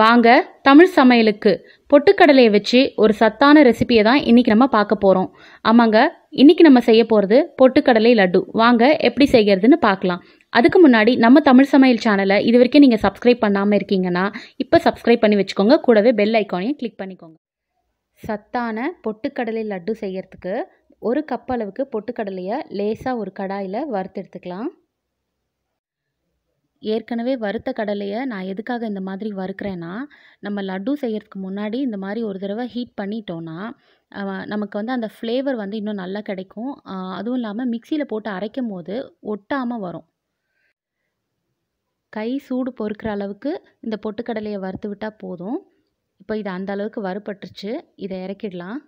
வாங்க தமிழ் சமையலுக்கு பொட்டுக்கடலையை வச்சு ஒரு சத்தான ரெசிபியை தான் இன்றைக்கி நம்ம பார்க்க போகிறோம் ஆமாங்க இன்றைக்கி நம்ம செய்ய போகிறது பொட்டுக்கடலை லட்டு வாங்க எப்படி செய்கிறதுன்னு பார்க்கலாம் அதுக்கு முன்னாடி நம்ம தமிழ் சமையல் சேனலை இது வரைக்கும் நீங்கள் சப்ஸ்கிரைப் பண்ணாமல் இருக்கீங்கன்னா இப்போ சப்ஸ்கிரைப் பண்ணி வச்சுக்கோங்க கூடவே பெல் ஐக்கானையும் கிளிக் பண்ணிக்கோங்க சத்தான பொட்டுக்கடலை லட்டு செய்கிறதுக்கு ஒரு கப் அளவுக்கு பொட்டுக்கடலையை லேசாக ஒரு கடாயில் வறுத்து எடுத்துக்கலாம் ஏற்கனவே வறுத்த கடலையை நான் எதுக்காக இந்த மாதிரி வறுக்கிறேன்னா நம்ம லட்டு செய்கிறதுக்கு முன்னாடி இந்த மாதிரி ஒரு தடவை ஹீட் பண்ணிட்டோன்னா நமக்கு வந்து அந்த ஃப்ளேவர் வந்து இன்னும் நல்லா கிடைக்கும் அதுவும் இல்லாமல் மிக்சியில் போட்டு அரைக்கும் போது ஒட்டாமல் வரும் கை சூடு பொறுக்கிற அளவுக்கு இந்த பொட்டுக்கடலையை வறுத்து விட்டால் போதும் இப்போ இது அந்த அளவுக்கு வறுபட்டுருச்சு இதை இறக்கிடலாம்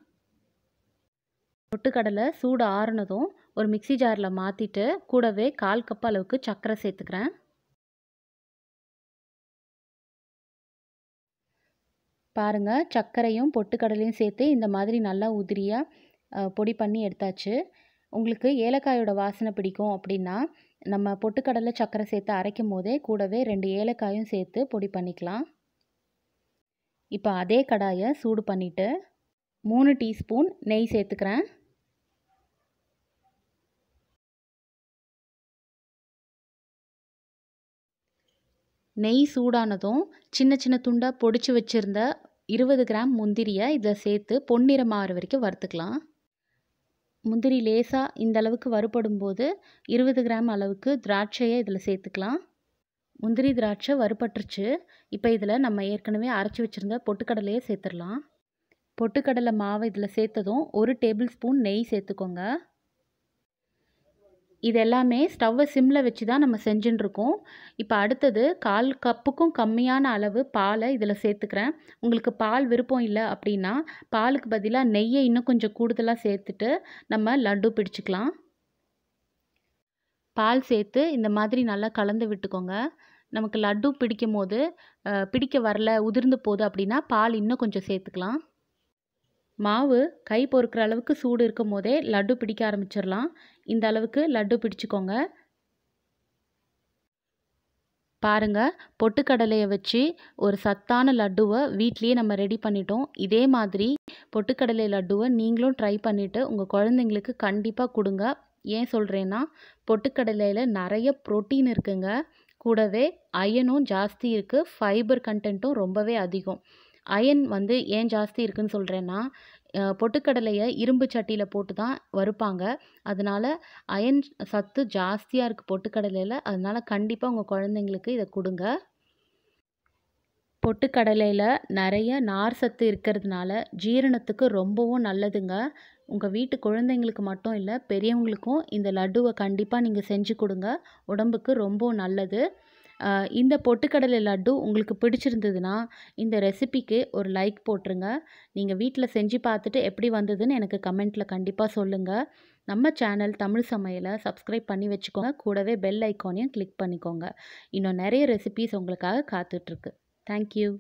பொட்டுக்கடலை சூடு ஆறுனதும் ஒரு மிக்சி ஜாரில் மாற்றிட்டு கூடவே கால் கப் அளவுக்கு சர்க்கரை சேர்த்துக்கிறேன் பாருங்கள் சர்க்கரையும் பொட்டுக்கடலையும் சேர்த்து இந்த மாதிரி நல்லா உதிரியாக பொடி பண்ணி எடுத்தாச்சு உங்களுக்கு ஏலக்காயோட வாசனை பிடிக்கும் அப்படின்னா நம்ம பொட்டுக்கடலை சர்க்கரை சேர்த்து அரைக்கும் போதே கூடவே ரெண்டு ஏலக்காயும் சேர்த்து பொடி பண்ணிக்கலாம் இப்போ அதே கடாயை சூடு பண்ணிவிட்டு மூணு டீஸ்பூன் நெய் சேர்த்துக்கிறேன் நெய் சூடானதும் சின்ன சின்ன துண்டாக பொடிச்சு வச்சுருந்த இருபது கிராம் முந்திரியை இதில் சேர்த்து பொன்னிறம் ஆகிற வரைக்கும் வறுத்துக்கலாம் முந்திரி லேசாக இந்த அளவுக்கு வறுபடும் போது இருபது கிராம் அளவுக்கு திராட்சையை இதில் சேர்த்துக்கலாம் முந்திரி திராட்சை வறுபட்டுருச்சு இப்போ இதில் நம்ம ஏற்கனவே அரைச்சி வச்சுருந்த பொட்டுக்கடலையே சேர்த்துடலாம் பொட்டுக்கடலை மாவை இதில் சேர்த்ததும் ஒரு டேபிள் ஸ்பூன் நெய் சேர்த்துக்கோங்க இது எல்லாமே ஸ்டவ்வை சிம்மில் வச்சு தான் நம்ம செஞ்சுட்டுருக்கோம் இப்போ அடுத்தது கால் கப்புக்கும் கம்மியான அளவு பாலை இதில் சேர்த்துக்கிறேன் உங்களுக்கு பால் விருப்பம் இல்லை அப்படின்னா பாலுக்கு பதிலாக நெய்யை இன்னும் கொஞ்சம் கூடுதலாக சேர்த்துட்டு நம்ம லட்டு பிடிச்சிக்கலாம் பால் சேர்த்து இந்த மாதிரி நல்லா கலந்து விட்டுக்கோங்க நமக்கு லட்டு பிடிக்கும் போது பிடிக்க வரல உதிர்ந்து போகுது அப்படின்னா பால் இன்னும் கொஞ்சம் சேர்த்துக்கலாம் மாவு கை பொறுக்கிற அளவுக்கு சூடு இருக்கும் போதே லட்டு பிடிக்க ஆரம்பிச்சிடலாம் இந்த அளவுக்கு லட்டு பிடிச்சிக்கோங்க பாருங்கள் பொட்டுக்கடலையை வச்சு ஒரு சத்தான லட்டுவை வீட்லேயே நம்ம ரெடி பண்ணிட்டோம் இதே மாதிரி பொட்டுக்கடலை லட்டுவை நீங்களும் ட்ரை பண்ணிவிட்டு உங்கள் குழந்தைங்களுக்கு கண்டிப்பாக கொடுங்க ஏன் சொல்கிறேன்னா பொட்டுக்கடலையில் நிறைய ப்ரோட்டீன் இருக்குங்க கூடவே அயனும் ஜாஸ்தி இருக்குது ஃபைபர் கண்டென்ட்டும் ரொம்பவே அதிகம் அயன் வந்து ஏன் ஜாஸ்தி இருக்குதுன்னு சொல்கிறேன்னா பொட்டுக்கடலையை இரும்பு சட்டியில் போட்டு தான் வறுப்பாங்க அதனால் அயன் சத்து ஜாஸ்தியாக இருக்குது பொட்டுக்கடலையில் அதனால் கண்டிப்பாக உங்கள் குழந்தைங்களுக்கு இதை கொடுங்க பொட்டுக்கடலையில் நிறைய நார் சத்து இருக்கிறதுனால ஜீரணத்துக்கு ரொம்பவும் நல்லதுங்க உங்கள் வீட்டு குழந்தைங்களுக்கு மட்டும் இல்லை பெரியவங்களுக்கும் இந்த லட்டுவை கண்டிப்பாக நீங்கள் செஞ்சு கொடுங்க உடம்புக்கு ரொம்பவும் நல்லது இந்த பொட்டுக்கடலை லட்டு உங்களுக்கு பிடிச்சிருந்ததுன்னா இந்த ரெசிபிக்கு ஒரு லைக் போட்டுருங்க நீங்கள் வீட்டில் செஞ்சு பார்த்துட்டு எப்படி வந்ததுன்னு எனக்கு கமெண்ட்டில் கண்டிப்பாக சொல்லுங்கள் நம்ம சேனல் தமிழ் சமையலை சப்ஸ்கிரைப் பண்ணி வச்சுக்கோங்க கூடவே பெல் ஐக்கானையும் கிளிக் பண்ணிக்கோங்க இன்னும் நிறைய ரெசிபிஸ் உங்களுக்காக காத்துட்ருக்கு தேங்க்யூ